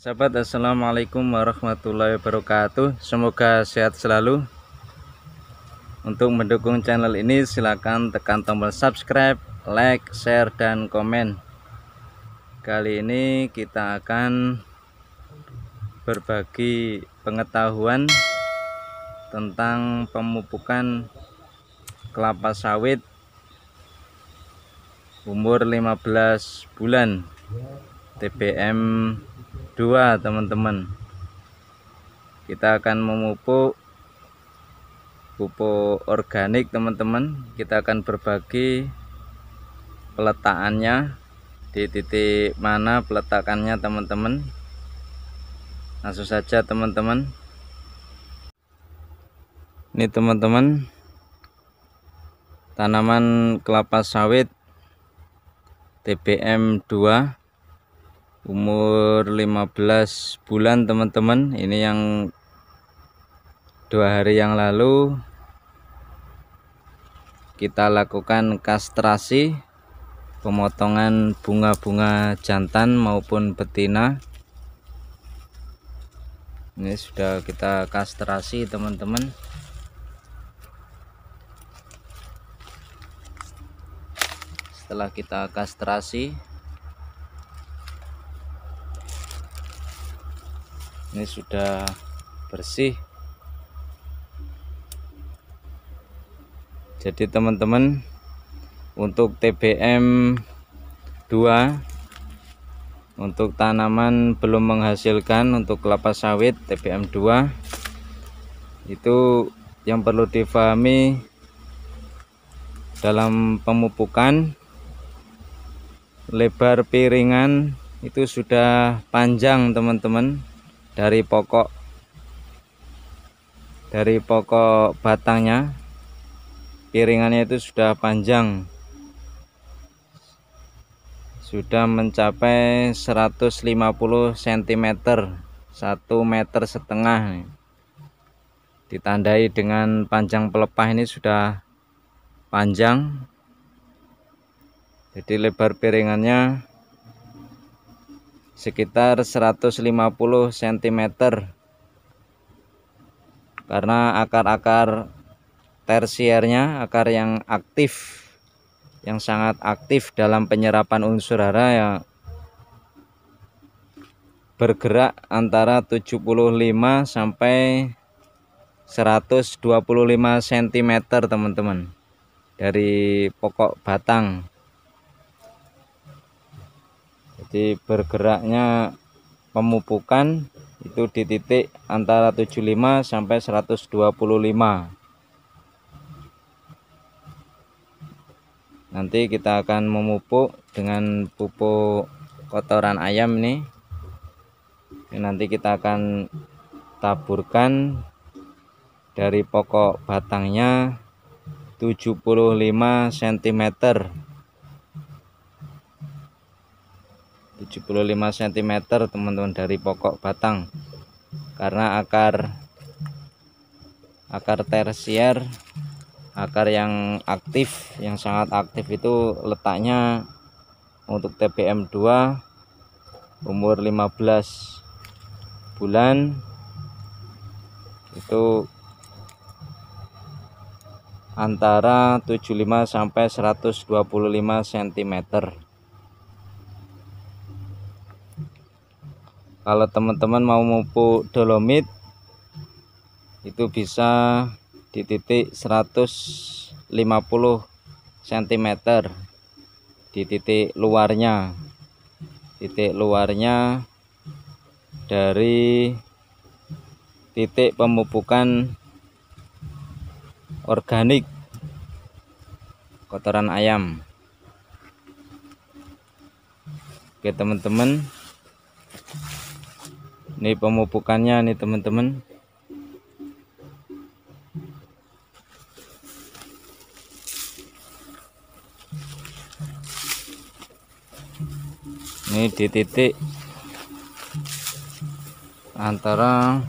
Sahabat Assalamualaikum warahmatullahi wabarakatuh Semoga sehat selalu Untuk mendukung channel ini silahkan tekan tombol subscribe, like, share, dan komen Kali ini kita akan berbagi pengetahuan Tentang pemupukan kelapa sawit umur 15 bulan TBM kedua teman-teman kita akan memupuk pupuk organik teman-teman kita akan berbagi peletakannya di titik mana peletakannya teman-teman langsung saja teman-teman ini teman-teman tanaman kelapa sawit TBM 2 umur 15 bulan teman-teman ini yang dua hari yang lalu kita lakukan kastrasi pemotongan bunga-bunga jantan maupun betina ini sudah kita kastrasi teman-teman setelah kita kastrasi ini sudah bersih jadi teman-teman untuk TBM 2 untuk tanaman belum menghasilkan untuk kelapa sawit TBM 2 itu yang perlu difahami dalam pemupukan lebar piringan itu sudah panjang teman-teman dari pokok dari pokok batangnya piringannya itu sudah panjang sudah mencapai 150 cm 1 meter setengah ditandai dengan panjang pelepah ini sudah panjang jadi lebar piringannya sekitar 150 cm karena akar-akar tersiernya akar yang aktif yang sangat aktif dalam penyerapan unsur hara ya bergerak antara 75 sampai 125 cm teman-teman dari pokok batang jadi bergeraknya pemupukan itu di titik antara 75 sampai 125 nanti kita akan memupuk dengan pupuk kotoran ayam nih Ini nanti kita akan taburkan dari pokok batangnya 75 cm 75 cm teman-teman dari pokok batang karena akar akar tersier akar yang aktif yang sangat aktif itu letaknya untuk TBM 2 umur 15 bulan itu antara 75 sampai 125 cm kalau teman-teman mau mupuk dolomit itu bisa di titik 150 cm di titik luarnya titik luarnya dari titik pemupukan organik kotoran ayam oke teman-teman ini pemupukannya nih teman-teman ini di titik antara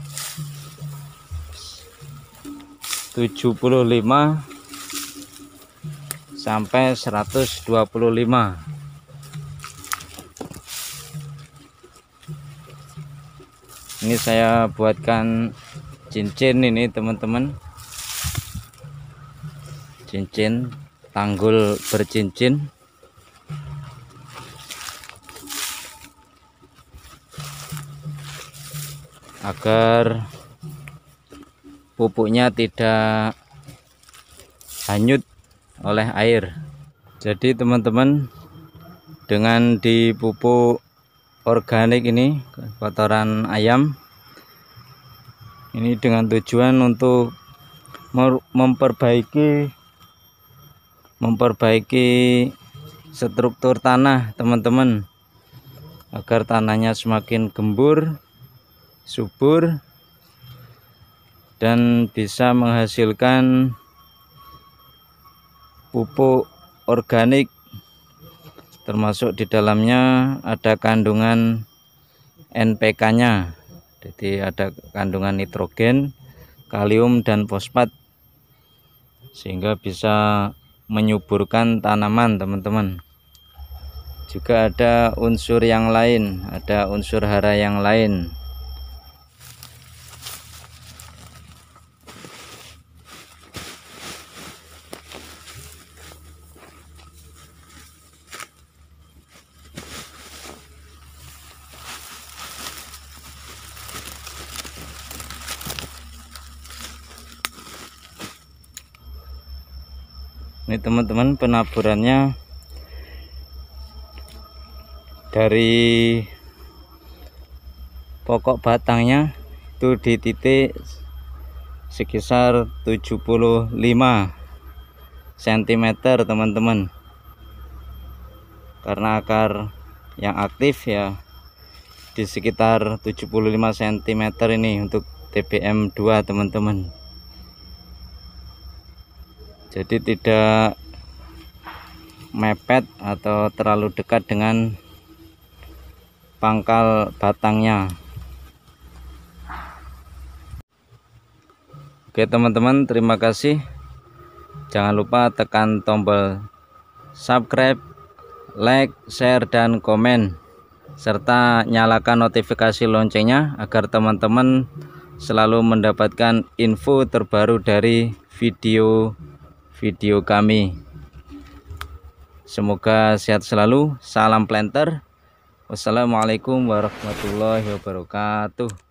75 sampai 125 ini saya buatkan cincin ini teman-teman cincin tanggul bercincin agar pupuknya tidak hanyut oleh air jadi teman-teman dengan dipupuk organik ini kotoran ayam ini dengan tujuan untuk memperbaiki memperbaiki struktur tanah teman-teman agar tanahnya semakin gembur subur dan bisa menghasilkan pupuk organik termasuk di dalamnya ada kandungan NPK-nya jadi ada kandungan nitrogen kalium dan fosfat sehingga bisa menyuburkan tanaman teman-teman juga ada unsur yang lain ada unsur hara yang lain ini teman-teman penaburannya dari pokok batangnya itu di titik sekitar 75 cm teman-teman karena akar yang aktif ya di sekitar 75 cm ini untuk TBM 2 teman-teman jadi tidak mepet atau terlalu dekat dengan pangkal batangnya Oke teman-teman terima kasih jangan lupa tekan tombol subscribe like share dan komen serta nyalakan notifikasi loncengnya agar teman-teman selalu mendapatkan info terbaru dari video video kami semoga sehat selalu salam planter wassalamualaikum warahmatullahi wabarakatuh